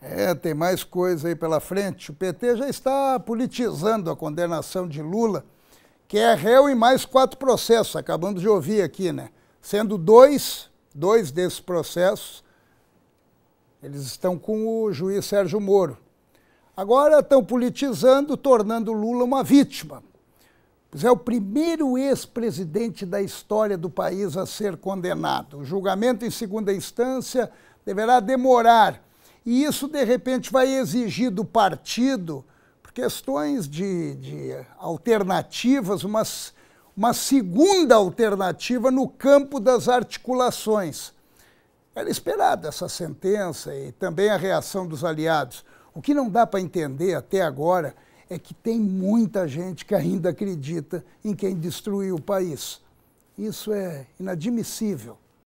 É, tem mais coisa aí pela frente. O PT já está politizando a condenação de Lula, que é réu em mais quatro processos, acabamos de ouvir aqui, né? Sendo dois, dois desses processos, eles estão com o juiz Sérgio Moro. Agora estão politizando, tornando Lula uma vítima. Pois é o primeiro ex-presidente da história do país a ser condenado. O julgamento em segunda instância deverá demorar e isso, de repente, vai exigir do partido, por questões de, de alternativas, uma, uma segunda alternativa no campo das articulações. Era esperada essa sentença e também a reação dos aliados. O que não dá para entender até agora é que tem muita gente que ainda acredita em quem destruiu o país. Isso é inadmissível.